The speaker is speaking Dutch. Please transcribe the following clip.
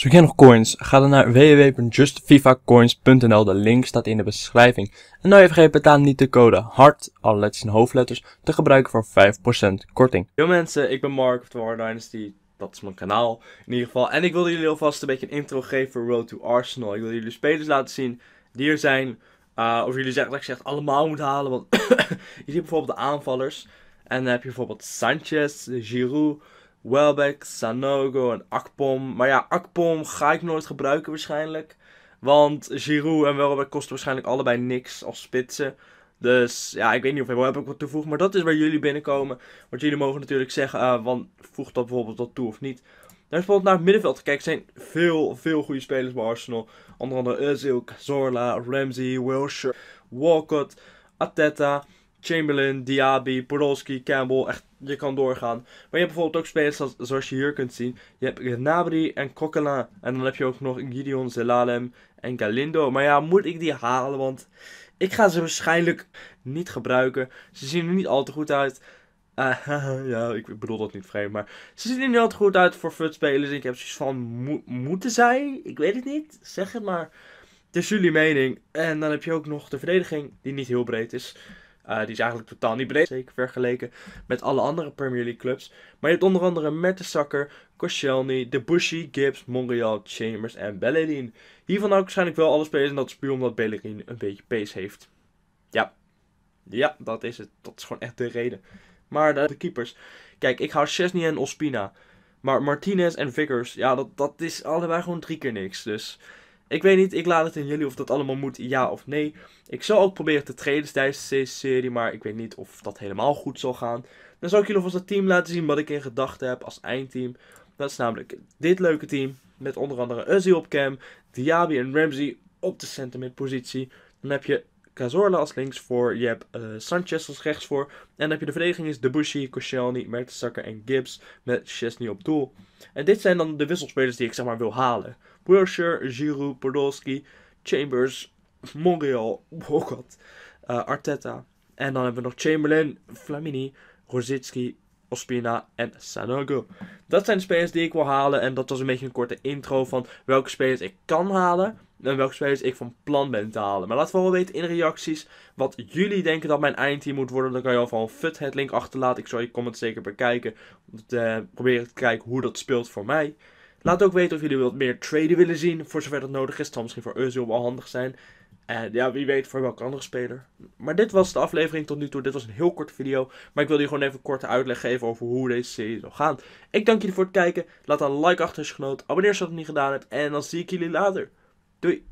Zoek jij nog coins? Ga dan naar www.justfifacoins.nl, de link staat in de beschrijving. En nou je vergeet betaal niet de code HART, letters en hoofdletters, te gebruiken voor 5% korting. Yo mensen, ik ben Mark van War Dynasty, dat is mijn kanaal in ieder geval. En ik wilde jullie alvast een beetje een intro geven voor Road to Arsenal. Ik wil jullie spelers laten zien die er zijn, eh, of jullie zeggen dat ik ze echt allemaal moet halen. Want je ziet bijvoorbeeld de aanvallers, en dan heb je bijvoorbeeld Sanchez, Giroud... Welbeck, Sanogo en Akpom. Maar ja, Akpom ga ik nooit gebruiken waarschijnlijk. Want Giroud en Welbeck kosten waarschijnlijk allebei niks als spitsen. Dus ja, ik weet niet of ik ook wat toevoeg, Maar dat is waar jullie binnenkomen. Want jullie mogen natuurlijk zeggen, uh, eh, want voegt dat bijvoorbeeld dat toe of niet. Dan is bijvoorbeeld naar het middenveld kijken. zijn veel, veel goede spelers bij Arsenal. Onder andere Özil, Zorla, Ramsey, Wilshire, Walcott, Ateta. Chamberlain, Diaby, Podolski, Campbell. Echt, je kan doorgaan. Maar je hebt bijvoorbeeld ook spelers zoals, je hier kunt zien. Je hebt Nabri en Kokela. En dan heb je ook nog Gideon, Zelalem en Galindo. Maar ja, moet ik die halen? Want ik ga ze waarschijnlijk niet gebruiken. Ze zien er niet al te goed uit. Eh, ja, ik bedoel dat niet vreemd, maar ze zien er niet al te goed uit voor futspelers. Ik heb zoiets van, moeten zij? Ik weet het niet, zeg het maar. Het is jullie mening. En dan heb je ook nog de verdediging, die niet heel breed is. Eh, die is eigenlijk totaal niet breed. Zeker vergeleken met alle andere Premier League clubs. Maar je hebt onder andere Mertensacker, Koscielny, Debussy, Gibbs, Montreal, Chambers en Bellerin. Hiervan ook waarschijnlijk wel alle spelers. En dat is omdat Bellerin een beetje pace heeft. Ja. Ja, dat is het. Dat is gewoon echt de reden. Maar de, de keepers. Kijk, ik hou Chesney en Ospina. Maar Martinez en Vickers, ja, dat, dat is allebei gewoon drie keer niks. Dus ik weet niet, ik laat het in jullie of dat allemaal moet, ja of nee. Ik zal ook proberen te traden tijdens deze serie, maar ik weet niet of dat helemaal goed zal gaan. Dan zal ik jullie eens het team laten zien wat ik in gedachten heb als eindteam. Dat is namelijk dit leuke team, met onder andere Uzi op cam, Diaby en Ramsey op de center positie. Dan heb je Kazorla als links voor. Je hebt eh, Sanchez als rechts voor. En dan heb je de verdediging is Debussy, Koscielny, Mertensacker en Gibbs met Chesney op doel. En dit zijn dan de wisselspelers die ik zeg maar wil halen. Wilshere, Giroud, Podolski, Chambers, Montreal, oh God, eh, Arteta. En dan hebben we nog Chamberlain, Flamini, Rosicki, Ospina en Sanogo. Dat zijn de spelers die ik wil halen. En dat was een beetje een korte intro van welke spelers ik kan halen. En welke spelers ik van plan ben te halen. Maar laat vooral weten in de reacties wat jullie denken dat mijn eindteam moet worden. Dan kan je alvast een fut het link achterlaten. Ik zal je comment zeker bekijken. Om te eh, proberen te kijken hoe dat speelt voor mij. Laat ook weten of jullie wat meer traden willen zien. Voor zover dat nodig is. Het zal misschien voor Urzul wel handig zijn. En ja, wie weet voor welke andere speler. Maar dit was de aflevering tot nu toe. Dit was een heel korte video. Maar ik wilde je gewoon even korte uitleg geven over hoe deze serie zal gaan. Ik dank jullie voor het kijken. Laat een like achter als je genoot. Abonneer als je dat niet gedaan hebt. En dan zie ik jullie later. Doei!